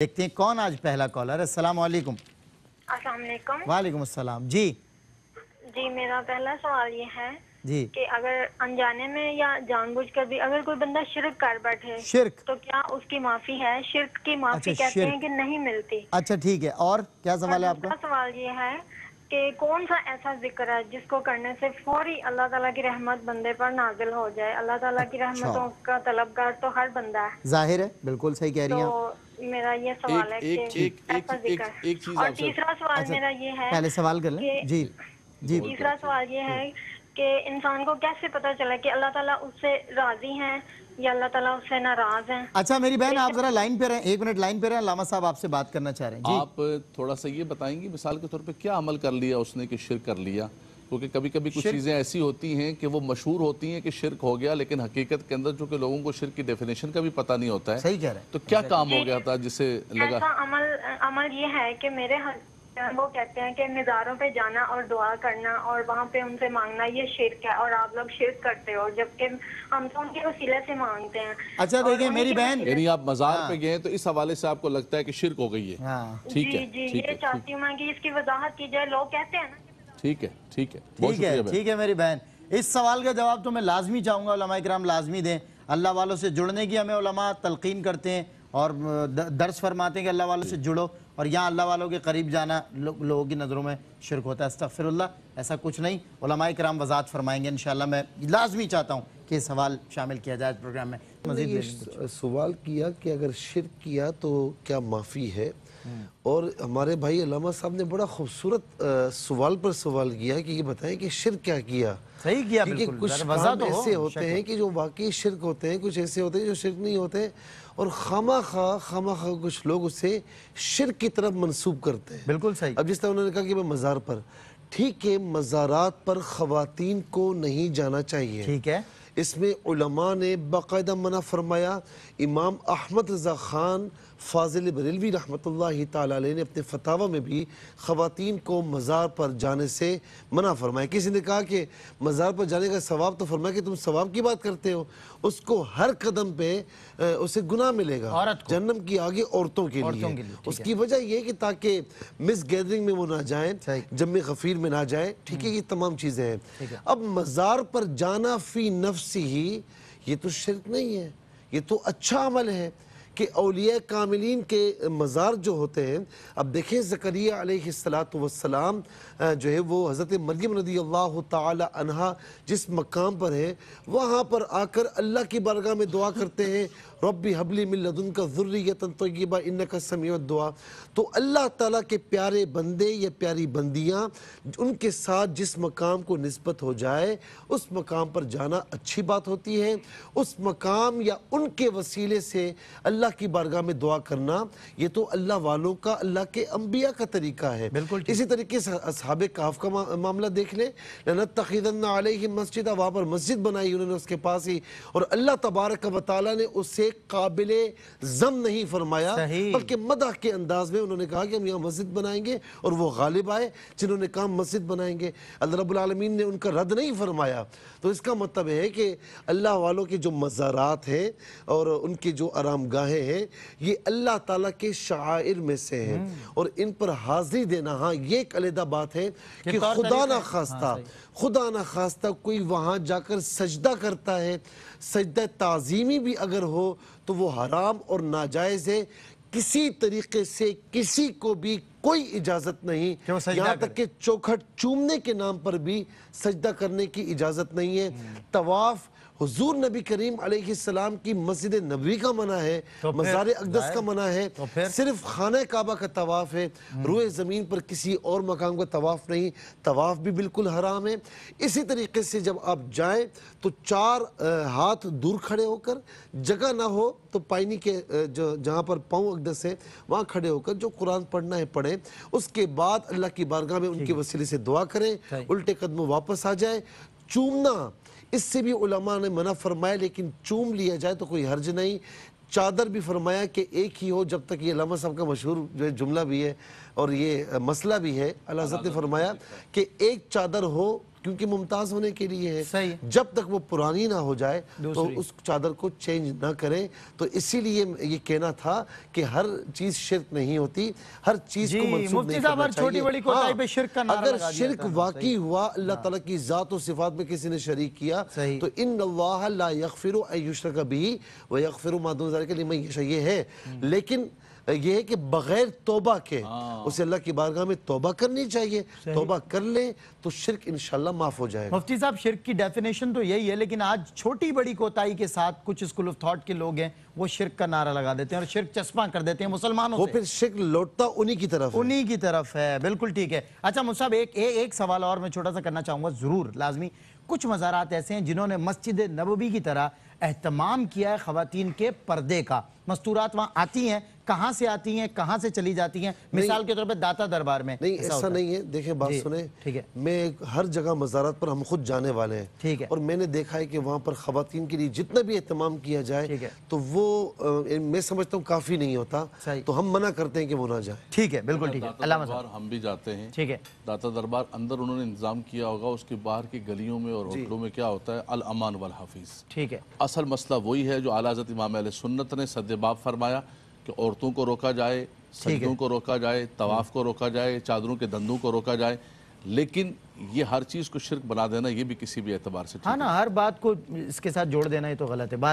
देखते हैं कौन आज पहला कॉलर है अस्सलाम वालेकुम वालेकुम जी जी मेरा पहला सवाल ये है जी कि अगर अनजाने में या जानबूझकर भी अगर कोई बंदा शिरक कर बैठे शिरक तो क्या उसकी माफी है शिरक की माफी अच्छा, कहते हैं कि नहीं मिलती अच्छा ठीक है और क्या सवाल है अच्छा, आपका सवाल ये है कि कौन सा ऐसा जिक्र है जिसको करने से फौरी अल्लाह ताला की रहमत बंदे पर नाजिल हो जाए अल्लाह ताला की अच्छा। रहमतों का तलबगार तो हर बंदा है जाहिर है बिल्कुल सही कह रही है मेरा ये सवाल एक, है कि एक, एक, एक, एक तीसरा सवाल ये है पहले सवाल कर जी जी तीसरा सवाल ये है कि इंसान को कैसे पता चला कि अल्लाह ताला उससे राजी हैं या अल्लाह ताला उससे नाराज हैं अच्छा मेरी बहन आप जरा लाइन पे रहें एक मिनट लाइन पे रहें लामा साहब आपसे बात करना चाह रहे हैं आप थोड़ा सा ये बताएंगे मिसाल के तौर पर क्या अमल कर लिया उसने कि शिर कर लिया क्योंकि कभी कभी कुछ चीज़ें ऐसी होती हैं कि वो मशहूर होती हैं कि शिरक हो गया लेकिन हकीकत के अंदर चूँकि लोगों को शिरक की डेफिनेशन का भी पता नहीं होता है सही कह रहे हैं तो क्या काम हो गया था जिसे लगा अमल अमल ये है कि मेरे वो कहते हैं कि मज़ारों पे जाना और दुआ करना और वहाँ पे उनसे मांगना ये शिरक है और आप लोग शिरक करते हो जबकि हम तो उनके वसीले से मांगते हैं अच्छा देखिए मेरी बहन यानी आप मज़ार हाँ। पे गए तो इस हवाले से आपको लगता है कि शिरक हो गई है हाँ। ठीक है जी ये चाहती हूँ मैं कि इसकी वजाहत की जाए लोग कहते हैं ना ठीक है ठीक है ठीक है ठीक है मेरी बहन इस सवाल का जवाब तो मैं लाजमी चाहूँगा कराम लाजमी दें अल्लाह वालों से जुड़ने की हमें उलमा तलकिन करते हैं और दर्श फरमाते हैं कि अल्लाह वालों से जुड़ो और यहाँ अल्लाह वालों के करीब जाना लो, लोगों की नज़रों में शिरक होता है अस्तफ़िरल्ला ऐसा कुछ नहीं उलमा कराम वजात फरमाएंगे इन मैं लाजमी चाहता हूँ कि सवाल शामिल किया जाए प्रोग्राम में सवाल किया कि अगर शिरक किया तो क्या माफ़ी है हम्म। और हमारे भाई अलामा साहब ने बड़ा खूबसूरत सवाल पर सवाल किया कि ये बताएं कि शिर क्या किया सही किया बिल्कुल कुछ वजह तो ऐसे होते हैं कि जो वाकई शिरक होते हैं कुछ ऐसे होते हैं जो शिरक नहीं होते और खामा खा खामा खा कुछ लोग उसे शिरक की तरफ मनसूब करते हैं बिल्कुल सही अब जिस तरह उन्होंने कहा कि मैं मज़ार पर ठीक है मज़ारात पर ख़वातीन को नहीं जाना चाहिए ठीक है इसमें उलमा ने बाकायदा मना फरमाया इमाम अहमद रज़ा ख़ान फाजिल बरेलवी रहमत ने अपने फतावा में भी ख़वान को मज़ार पर जाने से मना फरमाया किसी ने कहा कि मज़ार पर जाने का सवाब तो फरमाया कि तुम सवाब की बात करते हो उसको हर कदम पे उसे गुनाह मिलेगा जन्म की आगे औरतों के औरतों लिए, के लिए उसकी वजह यह कि ताकि मिस गैदरिंग में वो ना जाए जम गफीर में ना जाए ठीक है हम्म। ये तमाम चीज़ें हैं अब मज़ार पर जाना फ़ी नफ्स नफसी ही ये तो शिरक नहीं है ये तो अच्छा अमल है कि अलिया कामिलीन के मज़ार जो होते हैं अब देखें ज़करिया सलातम जो है वो हज़रत मरियम नदी अल्लाह तहा जिस मकाम पर है वहाँ पर आकर अल्लाह की बारगाह में दुआ करते हैं रबी हबली मिलदन का ज़ुर्रियतन तयबा इन का समीत दुआ तो अल्लाह ताला के प्यारे बंदे या प्यारी बंदियाँ उनके साथ जिस मकाम को नस्बत हो जाए उस मकाम पर जाना अच्छी बात होती है उस मकाम या उनके वसीले से अल्लाह की बारगाह में दुआ करना ये तो अल्लाह वालों का अल्लाह के अम्बिया का तरीका है बिल्कुल इसी तरीके से असहाब काफ का मा, मामला देख लें लनत तखीदन आलिम मस्जिद वहाँ पर मस्जिद बनाई उन्होंने उसके पास ही और अल्लाह तबारक वाली ने उससे काबिल जम नहीं फरमाया बल्कि मदा के अंदाज में उन्होंने कहा कि हम यहाँ मस्जिद बनाएंगे और वो गालिब आए जिन्होंने कहा मस्जिद बनाएंगे अल्लाह रबालमीन ने उनका रद्द नहीं फरमाया तो इसका मतलब है कि अल्लाह वालों के जो मज़ारात हैं और उनकी जो आराम गाहें हैं ये अल्लाह ताला के शायर में से हैं हम्म। और इन पर हाजिरी देना हाँ ये एक अलहदा बात है कि खुदा ना हाँ, खास्ता खुदा ना खास्ता कोई वहाँ जाकर सजदा करता है सजदा तज़ीमी भी अगर हो तो वो हराम और नाजायज़ है किसी तरीके से किसी को भी कोई इजाजत नहीं यहाँ तक कि चौखट चूमने के नाम पर भी सजदा करने की इजाजत नहीं है तवाफ हुजूर नबी करीम अलैहिस्सलाम की मस्जिद नबी का मना है तो मज़ार अकदस का मना है तो सिर्फ खाना काबा का तवाफ़ है हम्म। रोए ज़मीन पर किसी और मकाम का तवाफ़ नहीं तवाफ़ भी बिल्कुल हराम है इसी तरीके से जब आप जाए तो चार हाथ दूर खड़े होकर जगह ना हो तो पाइनी के जो जहाँ पर पाँव अकदस है वहाँ खड़े होकर जो कुरान पढ़ना है पढ़ें उसके बाद अल्लाह की बारगाह में उनके वसीले से दुआ करें उल्टे कदमों वापस आ जाए चूमना इससे भी उलमा ने मना फरमाया लेकिन चूम लिया जाए तो कोई हर्ज नहीं चादर भी फरमाया कि एक ही हो जब तक ये लामा साहब का मशहूर जो है जुमला भी है और ये मसला भी है अल्लाह ने फरमाया कि एक चादर हो क्योंकि मुमताज होने के लिए है जब तक वो पुरानी ना हो जाए तो उस चादर को चेंज ना करें तो इसीलिए ये कहना था कि हर चीज शिरक नहीं होती हर चीज को मंसूब नहीं करना छोटी बड़ी हाँ, पे शिरक का नारा अगर शिरक वाकई हुआ अल्लाह हाँ। तला की जात और सिफात में किसी ने शरीक किया तो इन अल्लाह ला यकफिर भी व यकफिर मादून के लिए ये है हम्म। लेकिन ये है कि बगैर तोबा के हाँ। उसे अल्लाह की बारगाह में तोबा करनी चाहिए तोबा कर ले तो शिरक इनशाला माफ हो जाएगा मुफ्ती साहब शिरक की डेफिनेशन तो यही है लेकिन आज छोटी बड़ी कोताही के साथ कुछ स्कूल ऑफ थॉट के लोग हैं वो शिरक का नारा लगा देते हैं और शिरक चश्मा कर देते हैं मुसलमानों वो फिर शिरक लौटता उन्हीं की तरफ उन्हीं की तरफ है बिल्कुल ठीक है अच्छा मुसाब एक एक सवाल और मैं छोटा सा करना चाहूंगा ज़रूर लाजमी कुछ मज़ारात ऐसे हैं जिन्होंने मस्जिद नबवी की तरह अहतमाम किया है ख़वान के पर्दे का मस्तूरात वहाँ आती हैं कहां से आती हैं कहाँ से चली जाती हैं मिसाल के तौर पर दाता दरबार में नहीं ऐसा नहीं है देखिए बात सुने ठीक है मैं हर जगह मजारत पर हम खुद जाने वाले हैं ठीक है और मैंने देखा है कि वहाँ पर खातन के लिए जितना भी एहतमाम किया जाए तो वो मैं समझता हूँ काफ़ी नहीं होता तो हम मना करते हैं कि वो ना जाए ठीक है बिल्कुल ठीक है हम भी जाते हैं ठीक है दाता दरबार अंदर उन्होंने इंतजाम किया होगा उसके बाहर की गलियों में और होटलों में क्या होता है अल अमान वाल हाफिज ठीक है असल मसला वही है जो आलाजत इमाम सुन्नत ने सद्यबाब फरमाया कि औरतों को रोका जाए सजदों को रोका जाए तवाफ़ को रोका जाए चादरों के धंधों को रोका जाए लेकिन ये हर चीज़ को शिरक बना देना ये भी किसी भी एतबार से हाँ ना हर बात को इसके साथ जोड़ देना ये तो गलत है बारह